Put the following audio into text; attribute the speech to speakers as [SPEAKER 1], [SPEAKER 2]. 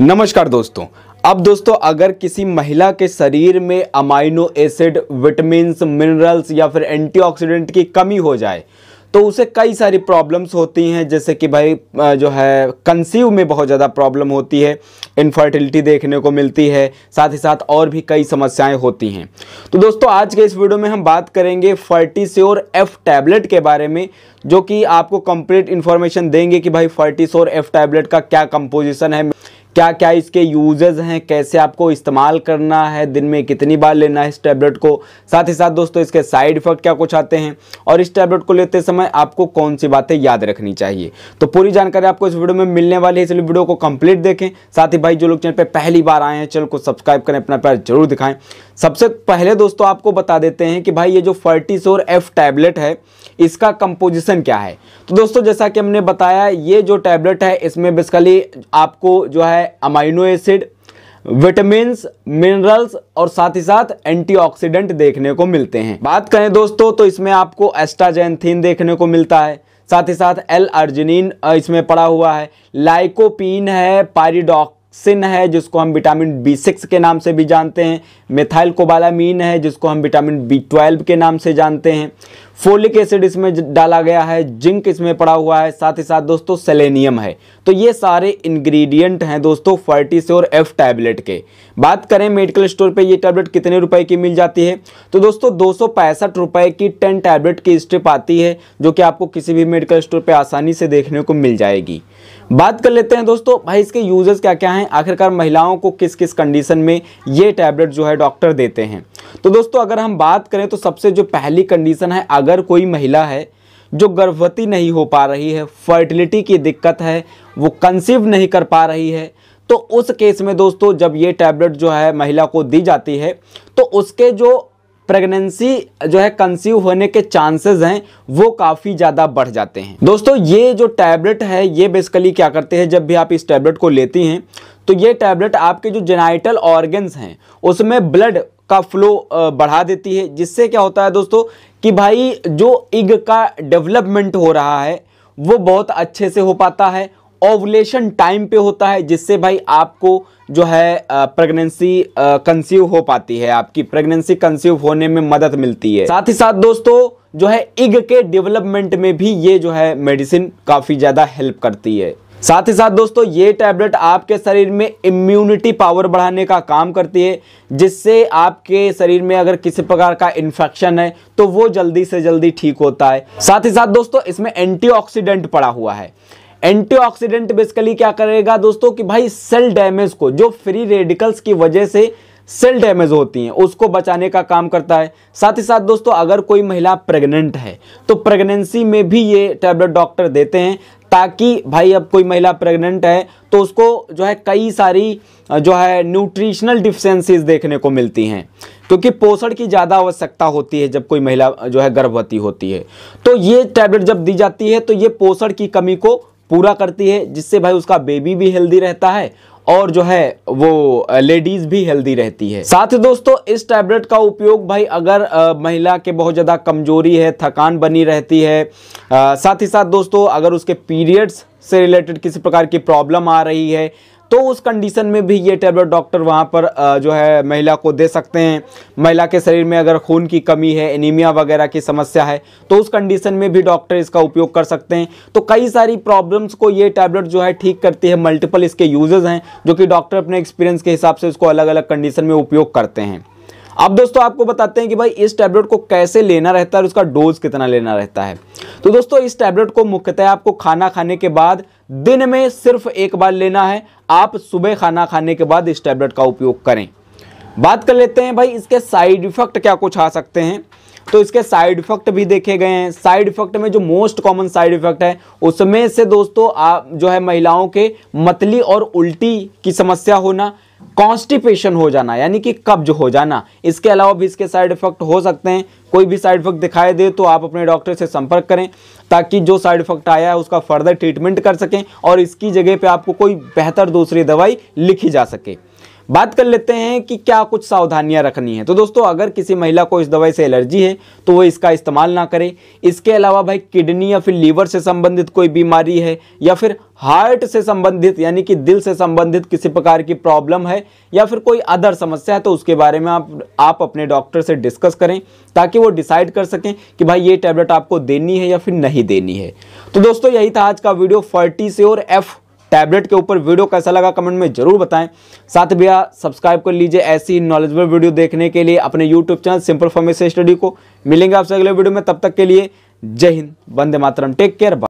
[SPEAKER 1] नमस्कार दोस्तों अब दोस्तों अगर किसी महिला के शरीर में अमाइनो एसिड विटामिन मिनरल्स या फिर एंटीऑक्सीडेंट की कमी हो जाए तो उसे कई सारी प्रॉब्लम्स होती हैं जैसे कि भाई जो है कंसीव में बहुत ज़्यादा प्रॉब्लम होती है इनफर्टिलिटी देखने को मिलती है साथ ही साथ और भी कई समस्याएं होती हैं तो दोस्तों आज के इस वीडियो में हम बात करेंगे फर्टिस्योर एफ़ टैबलेट के बारे में जो कि आपको कंप्लीट इन्फॉर्मेशन देंगे कि भाई फर्टिस्योर एफ़ टैबलेट का क्या कंपोजिशन है क्या क्या इसके यूजेज़ हैं कैसे आपको इस्तेमाल करना है दिन में कितनी बार लेना है इस टैबलेट को साथ ही साथ दोस्तों इसके साइड इफ़ेक्ट क्या कुछ आते हैं और इस टैबलेट को लेते समय आपको कौन सी बातें याद रखनी चाहिए तो पूरी जानकारी आपको इस वीडियो में मिलने वाली है इसलिए वीडियो को कंप्लीट देखें साथ ही भाई जो लोग चैनल पर पहली बार आए हैं चैनल को सब्सक्राइब करें अपना प्यार जरूर दिखाएं सबसे पहले दोस्तों आपको बता देते हैं कि भाई ये जो फर्टिसोर एफ टैबलेट है इसका कंपोजिशन क्या है तो दोस्तों जैसा कि हमने बताया ये जो टैबलेट है इसमें बेसिकली आपको जो है है अमाइनो एसिड विटामिन्स मिनरल्स और साथ ही साथ एंटीऑक्सीडेंट देखने को मिलते हैं बात करें दोस्तों तो इसमें आपको एस्टाजेंथिन देखने को मिलता है साथ ही साथ एल अर्जिन इसमें पड़ा हुआ है लाइकोपीन है पारिडॉक सिन है जिसको हम विटामिन बी सिक्स के नाम से भी जानते हैं मिथाइल कोबालामीन है जिसको हम विटामिन बी ट्वेल्व के नाम से जानते हैं फोलिक एसिड इसमें डाला गया है जिंक इसमें पड़ा हुआ है साथ ही साथ दोस्तों सेलेनियम है तो ये सारे इंग्रेडिएंट हैं दोस्तों से और एफ टैबलेट के बात करें मेडिकल स्टोर पे ये टैबलेट कितने रुपए की मिल जाती है तो दोस्तों दो रुपए की टेन टैबलेट की स्ट्रिप आती है जो कि आपको किसी भी मेडिकल स्टोर पर आसानी से देखने को मिल जाएगी बात कर लेते हैं दोस्तों भाई इसके यूजेस क्या क्या है हैं आखिरकार महिलाओं को किस किस कंडीशन में ये टैबलेट जो है डॉक्टर देते हैं तो दोस्तों अगर हम बात करें तो सबसे जो पहली कंडीशन है अगर कोई महिला है जो गर्भवती नहीं हो पा रही है फर्टिलिटी की दिक्कत है वो कंसीव नहीं कर पा रही है तो उस केस में दोस्तों जब ये टैबलेट जो है महिला को दी जाती है तो उसके जो प्रेगनेंसी जो है कंसीव होने के चांसेस हैं वो काफ़ी ज़्यादा बढ़ जाते हैं दोस्तों ये जो टैबलेट है ये बेसिकली क्या करते हैं जब भी आप इस टैबलेट को लेती हैं तो ये टैबलेट आपके जो जेनाइटल ऑर्गन्स हैं उसमें ब्लड का फ्लो बढ़ा देती है जिससे क्या होता है दोस्तों कि भाई जो इग का डेवलपमेंट हो रहा है वो बहुत अच्छे से हो पाता है ओवलेशन टाइम पे होता है जिससे भाई आपको जो है प्रेगनेंसी कंसीव हो पाती है आपकी प्रेगनेंसी कंसीव होने में मदद मिलती है साथ ही साथ दोस्तों जो है इग के डेवलपमेंट में भी ये जो है मेडिसिन काफ़ी ज़्यादा हेल्प करती है साथ ही साथ दोस्तों ये टैबलेट आपके शरीर में इम्यूनिटी पावर बढ़ाने का काम करती है जिससे आपके शरीर में अगर किसी प्रकार का इन्फेक्शन है तो वो जल्दी से जल्दी ठीक होता है साथ ही साथ दोस्तों इसमें एंटीऑक्सीडेंट पड़ा हुआ है एंटीऑक्सीडेंट बेसिकली क्या करेगा दोस्तों कि भाई सेल डैमेज को जो फ्री रेडिकल्स की वजह से सेल डैमेज होती हैं उसको बचाने का काम करता है साथ ही साथ दोस्तों अगर कोई महिला प्रेग्नेंट है तो प्रेगनेंसी में भी ये टैबलेट डॉक्टर देते हैं ताकि भाई अब कोई महिला प्रेग्नेंट है तो उसको जो है कई सारी जो है न्यूट्रिशनल डिफिशेंसीज देखने को मिलती हैं क्योंकि पोषण की ज़्यादा आवश्यकता होती है जब कोई महिला जो है गर्भवती होती है तो ये टैबलेट जब दी जाती है तो ये पोषण की कमी को पूरा करती है जिससे भाई उसका बेबी भी हेल्दी रहता है और जो है वो लेडीज भी हेल्दी रहती है साथ ही दोस्तों इस टैबलेट का उपयोग भाई अगर महिला के बहुत ज़्यादा कमजोरी है थकान बनी रहती है साथ ही साथ दोस्तों अगर उसके पीरियड्स से रिलेटेड किसी प्रकार की प्रॉब्लम आ रही है तो उस कंडीशन में भी ये टैबलेट डॉक्टर वहाँ पर जो है महिला को दे सकते हैं महिला के शरीर में अगर खून की कमी है एनीमिया वगैरह की समस्या है तो उस कंडीशन में भी डॉक्टर इसका उपयोग कर सकते हैं तो कई सारी प्रॉब्लम्स को ये टैबलेट जो है ठीक करती है मल्टीपल इसके यूजेज़ हैं जो कि डॉक्टर अपने एक्सपीरियंस के हिसाब से इसको अलग अलग कंडीशन में उपयोग करते हैं अब दोस्तों आपको बताते हैं कि भाई इस टैबलेट को कैसे लेना रहता है और उसका डोज कितना लेना रहता है तो दोस्तों इस टैबलेट को मुख्यतः आपको खाना खाने के बाद दिन में सिर्फ एक बार लेना है आप सुबह खाना खाने के बाद इस टैबलेट का उपयोग करें बात कर लेते हैं भाई इसके साइड इफेक्ट क्या कुछ आ सकते हैं तो इसके साइड इफेक्ट भी देखे गए हैं साइड इफेक्ट में जो मोस्ट कॉमन साइड इफेक्ट है उसमें से दोस्तों आप जो है महिलाओं के मतली और उल्टी की समस्या होना कॉन्स्टिपेशन हो जाना यानी कि कब्ज हो जाना इसके अलावा भी इसके साइड इफेक्ट हो सकते हैं कोई भी साइड इफेक्ट दिखाई दे तो आप अपने डॉक्टर से संपर्क करें ताकि जो साइड इफेक्ट आया है उसका फर्दर ट्रीटमेंट कर सकें और इसकी जगह पे आपको कोई बेहतर दूसरी दवाई लिखी जा सके बात कर लेते हैं कि क्या कुछ सावधानियां रखनी है तो दोस्तों अगर किसी महिला को इस दवाई से एलर्जी है तो वो इसका इस्तेमाल ना करें इसके अलावा भाई किडनी या फिर लीवर से संबंधित कोई बीमारी है या फिर हार्ट से संबंधित यानी कि दिल से संबंधित किसी प्रकार की प्रॉब्लम है या फिर कोई अदर समस्या है तो उसके बारे में आप आप अपने डॉक्टर से डिस्कस करें ताकि वो डिसाइड कर सकें कि भाई ये टैबलेट आपको देनी है या फिर नहीं देनी है तो दोस्तों यही था आज का वीडियो फर्टी से और एफ़ टैबलेट के ऊपर वीडियो कैसा लगा कमेंट में जरूर बताएं साथ भैया सब्सक्राइब कर लीजिए ऐसी नॉलेजेबल वीडियो देखने के लिए अपने YouTube channel simple formation study को मिलेंगे आपसे अगले वीडियो में तब तक के लिए जय हिंद वंदे मातरम टेक केयर